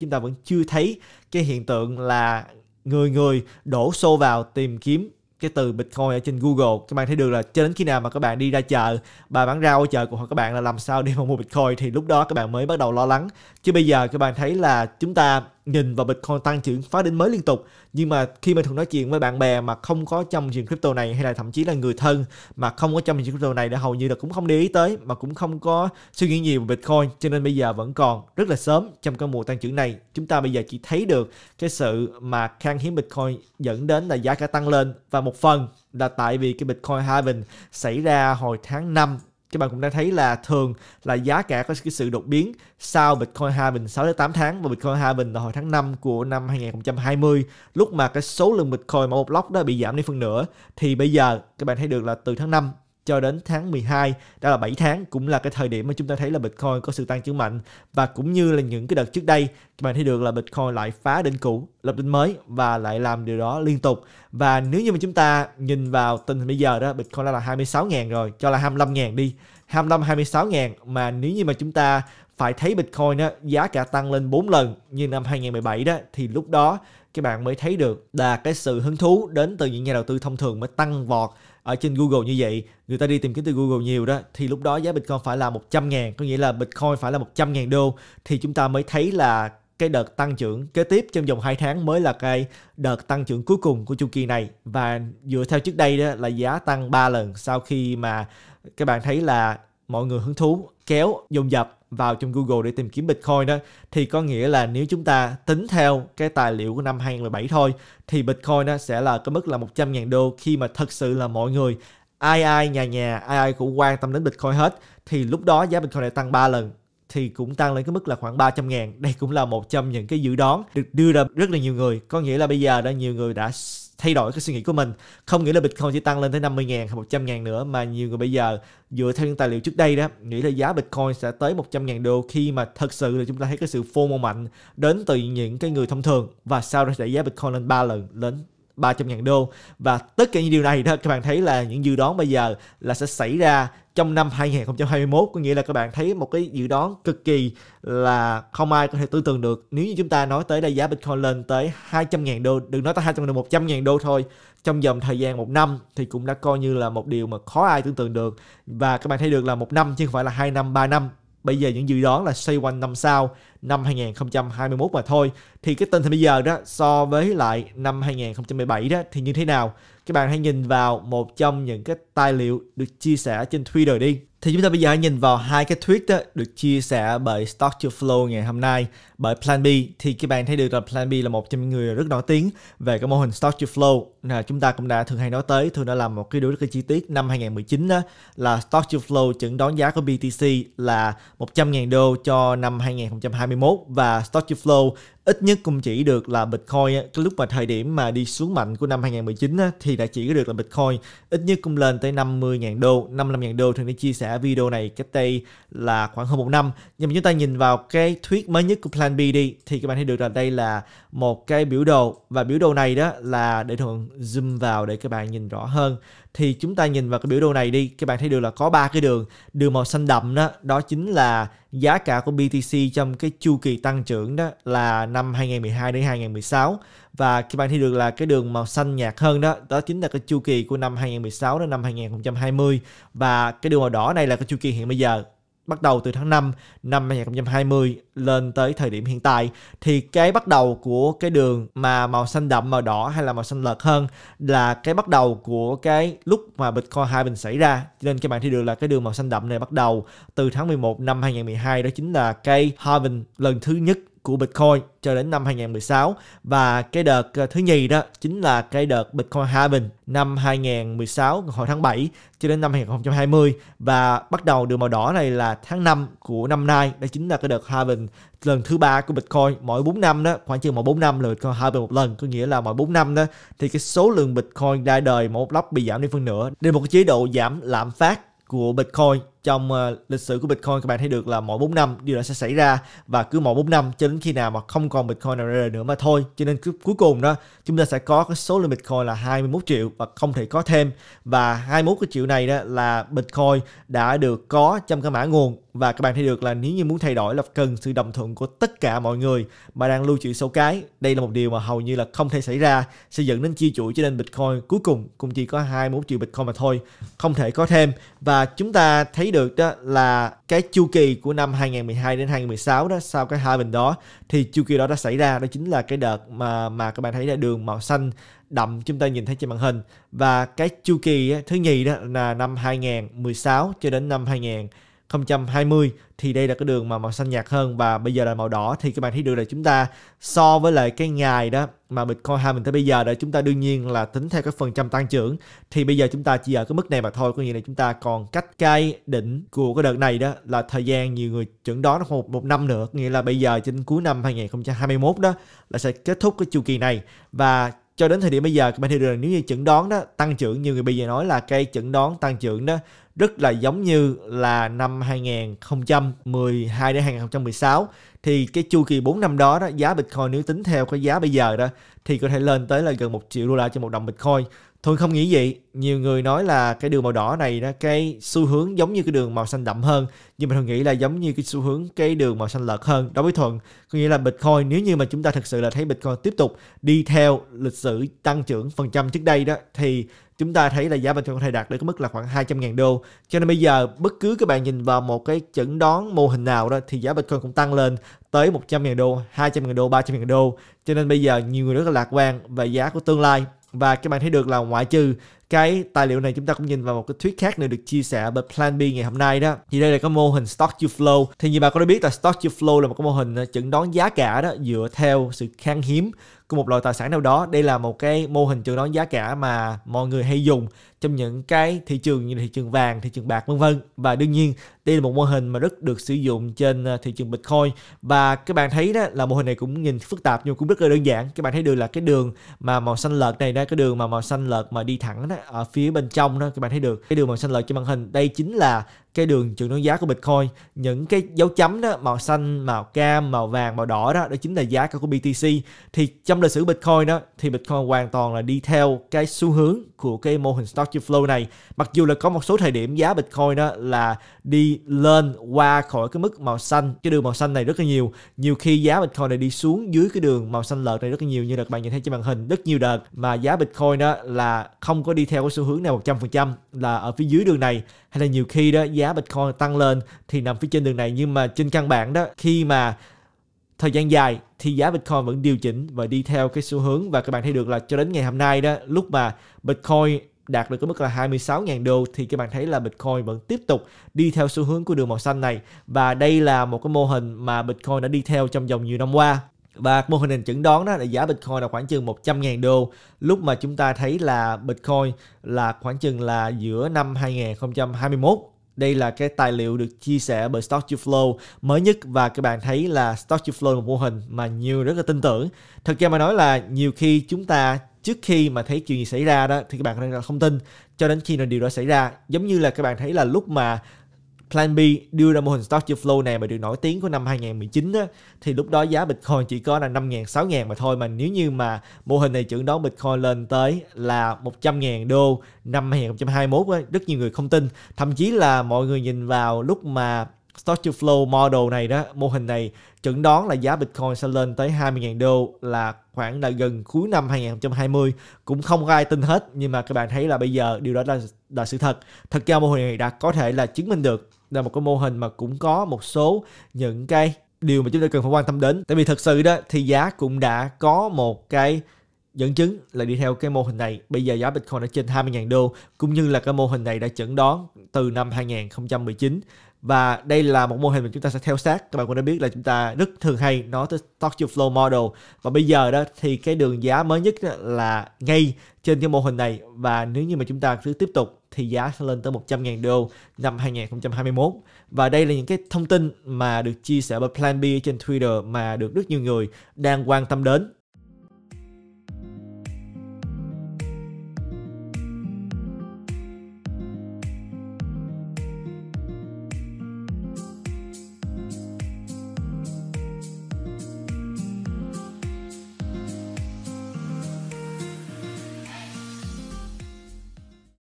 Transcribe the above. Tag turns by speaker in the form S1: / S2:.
S1: chúng ta vẫn chưa thấy cái hiện tượng là người người đổ xô vào tìm kiếm cái từ Bitcoin ở trên Google các bạn thấy được là cho đến khi nào mà các bạn đi ra chợ bà bán rau ở chợ của các bạn là làm sao để mà mua Bitcoin thì lúc đó các bạn mới bắt đầu lo lắng chứ bây giờ các bạn thấy là chúng ta nhìn vào Bitcoin tăng trưởng phá đỉnh mới liên tục nhưng mà khi mà thường nói chuyện với bạn bè mà không có trong chuyện crypto này hay là thậm chí là người thân mà không có trong chuyện crypto này đã hầu như là cũng không để ý tới mà cũng không có suy nghĩ nhiều về Bitcoin cho nên bây giờ vẫn còn rất là sớm trong cái mùa tăng trưởng này chúng ta bây giờ chỉ thấy được cái sự mà khan hiếm Bitcoin dẫn đến là giá cả tăng lên và một phần là tại vì cái Bitcoin halving xảy ra hồi tháng 5 các bạn cũng đã thấy là thường là giá cả có cái sự đột biến sau Bitcoin halving 6 đến 8 tháng và Bitcoin halving là hồi tháng 5 của năm 2020 lúc mà cái số lượng Bitcoin mà một block đó bị giảm đi phần nữa thì bây giờ các bạn thấy được là từ tháng 5 cho đến tháng 12 đó là 7 tháng cũng là cái thời điểm mà chúng ta thấy là Bitcoin có sự tăng trưởng mạnh và cũng như là những cái đợt trước đây bạn thấy được là Bitcoin lại phá đỉnh cũ lập đỉnh mới và lại làm điều đó liên tục và nếu như mà chúng ta nhìn vào tình hình bây giờ đó Bitcoin đã là 26.000 rồi cho là 25.000 đi 25 26.000 mà nếu như mà chúng ta phải thấy Bitcoin đó, giá cả tăng lên 4 lần như năm 2017 đó thì lúc đó các bạn mới thấy được là cái sự hứng thú đến từ những nhà đầu tư thông thường mới tăng vọt ở trên Google như vậy người ta đi tìm kiếm từ Google nhiều đó thì lúc đó giá Bitcoin phải là 100 ngàn có nghĩa là Bitcoin phải là 100 ngàn đô thì chúng ta mới thấy là cái đợt tăng trưởng kế tiếp trong vòng 2 tháng mới là cái đợt tăng trưởng cuối cùng của chu kỳ này và dựa theo trước đây đó là giá tăng 3 lần sau khi mà các bạn thấy là mọi người hứng thú kéo dồn dập vào trong Google để tìm kiếm Bitcoin đó thì có nghĩa là nếu chúng ta tính theo cái tài liệu của năm 2017 thôi thì Bitcoin nó sẽ là có mức là 100.000 đô khi mà thật sự là mọi người ai ai nhà nhà ai ai cũng quan tâm đến Bitcoin hết thì lúc đó giá Bitcoin lại tăng 3 lần thì cũng tăng lên cái mức là khoảng 300 ngàn. Đây cũng là một trong những cái dự đoán được đưa ra rất là nhiều người. Có nghĩa là bây giờ đã nhiều người đã thay đổi cái suy nghĩ của mình không nghĩ là Bitcoin chỉ tăng lên tới 50 ngàn hay 100 ngàn nữa mà nhiều người bây giờ dựa theo những tài liệu trước đây đó nghĩ là giá Bitcoin sẽ tới 100 ngàn đô khi mà thật sự là chúng ta thấy cái sự FOMO mạnh đến từ những cái người thông thường và sau đó sẽ giá Bitcoin lên 3 lần lên 300 ngàn đô và tất cả những điều này đó các bạn thấy là những dự đoán bây giờ là sẽ xảy ra trong năm 2021 có nghĩa là các bạn thấy một cái dự đoán cực kỳ là không ai có thể tưởng tượng được nếu như chúng ta nói tới đây giá Bitcoin lên tới 200.000 đô đừng nói tới 200 đô 100.000 đô thôi trong vòng thời gian một năm thì cũng đã coi như là một điều mà khó ai tưởng tượng được và các bạn thấy được là một năm chứ không phải là hai năm ba năm bây giờ những dự đoán là xoay quanh năm sau năm 2021 mà thôi thì cái tình hình bây giờ đó so với lại năm 2017 đó thì như thế nào các bạn hãy nhìn vào một trong những cái tài liệu được chia sẻ trên Twitter đi thì chúng ta bây giờ nhìn vào hai cái tweet đó, được chia sẻ bởi Stock to Flow ngày hôm nay bởi Plan B thì các bạn thấy được là Plan B là một trong những người rất nổi tiếng về cái mô hình Stock to Flow là chúng ta cũng đã thường hay nói tới thường đã làm một cái đối cái chi tiết năm 2019 đó là Stock to Flow chẩn đoán giá của BTC là 100.000 đô cho năm 2021 và Stock to Flow ít nhất cũng chỉ được là Bitcoin cái lúc mà thời điểm mà đi xuống mạnh của năm 2019 á, thì đã chỉ được là Bitcoin ít nhất cũng lên tới 50.000 đô 55.000 đô Thì để chia sẻ video này cách đây là khoảng hơn một năm nhưng mà chúng ta nhìn vào cái thuyết mới nhất của Plan B đi thì các bạn thấy được là đây là một cái biểu đồ và biểu đồ này đó là để thường zoom vào để các bạn nhìn rõ hơn thì chúng ta nhìn vào cái biểu đồ này đi các bạn thấy được là có ba cái đường đường màu xanh đậm đó đó chính là giá cả của BTC trong cái chu kỳ tăng trưởng đó là năm 2012 đến 2016 và các bạn thấy được là cái đường màu xanh nhạt hơn đó đó chính là cái chu kỳ của năm 2016 đến năm 2020 và cái đường màu đỏ này là cái chu kỳ hiện bây giờ bắt đầu từ tháng 5 năm 2020 lên tới thời điểm hiện tại thì cái bắt đầu của cái đường mà màu xanh đậm màu đỏ hay là màu xanh lợt hơn là cái bắt đầu của cái lúc mà Bitcoin hai bình xảy ra cho nên các bạn thấy được là cái đường màu xanh đậm này bắt đầu từ tháng 11 năm 2012 đó chính là cái Hyping lần thứ nhất của Bitcoin cho đến năm 2016 và cái đợt ờ, thứ nhì đó chính là cái đợt Bitcoin halving năm 2016 hồi tháng 7 cho đến năm 2020 và bắt đầu đường màu đỏ này là tháng 5 của năm nay đó chính là cái đợt halving lần thứ ba của Bitcoin mỗi 4 năm đó khoảng chừng mỗi 4 năm là Bitcoin halving một lần có nghĩa là mỗi 4 năm đó thì cái số lượng Bitcoin ra đời mỗi block bị giảm đi phân nửa nên một cái chế độ giảm lạm phát của Bitcoin trong uh, lịch sử của Bitcoin các bạn thấy được là mỗi 4 năm điều đó sẽ xảy ra và cứ mỗi 4 năm cho đến khi nào mà không còn Bitcoin nào ra nữa mà thôi. Cho nên cuối cùng đó chúng ta sẽ có cái số lượng Bitcoin là 21 triệu và không thể có thêm và 21 cái triệu này đó là Bitcoin đã được có trong cái mã nguồn và các bạn thấy được là nếu như muốn thay đổi là cần sự đồng thuận của tất cả mọi người mà đang lưu trữ số cái đây là một điều mà hầu như là không thể xảy ra sẽ dẫn đến chia chuỗi cho nên bitcoin cuối cùng cũng chỉ có hai bốn triệu bitcoin mà thôi không thể có thêm và chúng ta thấy được đó là cái chu kỳ của năm 2012 đến 2016 đó sau cái hai bình đó thì chu kỳ đó đã xảy ra đó chính là cái đợt mà mà các bạn thấy là đường màu xanh đậm chúng ta nhìn thấy trên màn hình và cái chu kỳ thứ nhì đó là năm 2016 cho đến năm 2000 2020 thì đây là cái đường mà màu xanh nhạt hơn và bây giờ là màu đỏ thì các bạn thấy được là chúng ta so với lại cái ngày đó mà Bitcoin hai mình tới bây giờ là chúng ta đương nhiên là tính theo cái phần trăm tăng trưởng thì bây giờ chúng ta chỉ ở cái mức này mà thôi có nghĩa là chúng ta còn cách cái đỉnh của cái đợt này đó là thời gian nhiều người chuẩn đoán một, một năm nữa nghĩa là bây giờ trên cuối năm 2021 đó là sẽ kết thúc cái chu kỳ này và cho đến thời điểm bây giờ Mạnh Thị nếu như chẩn đoán đó tăng trưởng như người bây giờ nói là cái chẩn đoán tăng trưởng đó rất là giống như là năm 2012 đến 2016 thì cái chu kỳ 4 năm đó đó giá Bitcoin nếu tính theo cái giá bây giờ đó thì có thể lên tới là gần 1 triệu đô la cho một đồng Bitcoin thôi không nghĩ vậy, nhiều người nói là cái đường màu đỏ này đó cái xu hướng giống như cái đường màu xanh đậm hơn, nhưng mà Thuận nghĩ là giống như cái xu hướng cái đường màu xanh lợt hơn. Đối với Thuận, có nghĩa là Bitcoin nếu như mà chúng ta thực sự là thấy Bitcoin tiếp tục đi theo lịch sử tăng trưởng phần trăm trước đây đó thì chúng ta thấy là giá Bitcoin có thể đạt được cái mức là khoảng 200.000 đô. Cho nên bây giờ bất cứ các bạn nhìn vào một cái chẩn đoán mô hình nào đó thì giá Bitcoin cũng tăng lên tới 100.000 đô, 200.000 đô, 300.000 đô. Cho nên bây giờ nhiều người rất là lạc quan về giá của tương lai và các bạn thấy được là ngoại trừ cái tài liệu này chúng ta cũng nhìn vào một cái thuyết khác nữa được chia sẻ bởi Plan B ngày hôm nay đó thì đây là cái mô hình Stock to Flow thì như bà có đã biết là Stock to Flow là một cái mô hình ờ, chẩn đoán giá cả đó dựa theo sự khan hiếm của một loại tài sản nào đó đây là một cái mô hình chào đoán giá cả mà mọi người hay dùng trong những cái thị trường như thị trường vàng thị trường bạc vân vân và đương nhiên đây là một mô hình mà rất được sử dụng trên ờ, thị trường bitcoin và các bạn thấy đó là mô hình này cũng nhìn phức tạp nhưng cũng rất là đơn giản các bạn thấy được là cái đường mà màu xanh lợt này đó cái đường mà màu xanh lợt mà đi thẳng đó ở phía bên trong đó các bạn thấy được cái đường màu xanh lợt trên màn hình đây chính là cái đường trường đấu giá của Bitcoin những cái dấu chấm đó màu xanh màu cam màu vàng màu đỏ đó đó chính là giá cả của BTC thì trong lịch sử Bitcoin đó thì Bitcoin hoàn toàn là đi theo cái xu hướng của cái mô hình stock to flow này mặc dù là có một số thời điểm giá Bitcoin đó là đi lên qua khỏi cái mức màu xanh cái đường màu xanh này rất là nhiều nhiều khi giá Bitcoin này đi xuống dưới cái đường màu xanh lợt này rất là nhiều như là các bạn nhìn thấy trên màn hình rất nhiều đợt mà giá Bitcoin đó là không có đi theo cái xu hướng nào 100% là ở phía dưới đường này hay là nhiều khi đó giá Bitcoin tăng lên thì nằm phía trên đường này nhưng mà trên căn bản đó khi mà thời gian dài thì giá Bitcoin vẫn điều chỉnh và đi theo cái xu hướng và các bạn thấy được là cho đến ngày hôm nay đó lúc mà Bitcoin đạt được cái mức là 26.000 đô thì các bạn thấy là Bitcoin vẫn tiếp tục đi theo xu hướng của đường màu xanh này và đây là một cái mô hình mà Bitcoin đã đi theo trong vòng nhiều năm qua và mô hình hình chẩn đoán đó là giá Bitcoin là khoảng chừng 100.000 đô lúc mà chúng ta thấy là Bitcoin là khoảng chừng là giữa năm 2021 đây là cái tài liệu được chia sẻ bởi Stock to Flow mới nhất và các bạn thấy là Stock to Flow là một mô hình mà nhiều rất là tin tưởng. Thật ra mà nói là nhiều khi chúng ta trước khi mà thấy chuyện gì xảy ra đó thì các bạn có thể là không tin cho đến khi nào điều đó xảy ra giống như là các bạn thấy là lúc mà Plan B đưa ra mô hình Stock Your Flow này mà được nổi tiếng của năm 2019 á, thì lúc đó giá Bitcoin chỉ có là 5.000, 6.000 mà thôi. Mà nếu như mà mô hình này trưởng đón Bitcoin lên tới là 100.000 đô năm 2021 á, rất nhiều người không tin. Thậm chí là mọi người nhìn vào lúc mà Stock to Flow model này đó, mô hình này chuẩn đoán là giá Bitcoin sẽ lên tới 20.000 đô là khoảng là gần cuối năm 2020 cũng không có ai tin hết nhưng mà các bạn thấy là bây giờ điều đó là là sự thật. Thật ra mô hình này đã có thể là chứng minh được là một cái mô hình mà cũng có một số những cái điều mà chúng ta cần phải quan tâm đến. Tại vì thật sự đó thì giá cũng đã có một cái dẫn chứng là đi theo cái mô hình này. Bây giờ giá Bitcoin đã trên 20.000 đô cũng như là cái mô hình này đã chẩn đoán từ năm 2019 và đây là một mô hình mà chúng ta sẽ theo sát các bạn cũng đã biết là chúng ta rất thường hay nói tới stock to flow model và bây giờ đó thì cái đường giá mới nhất là ngay trên cái mô hình này và nếu như mà chúng ta cứ tiếp tục thì giá sẽ lên tới 100.000 đô năm 2021 và đây là những cái thông tin mà được chia sẻ bởi Plan B trên Twitter mà được rất nhiều người đang quan tâm đến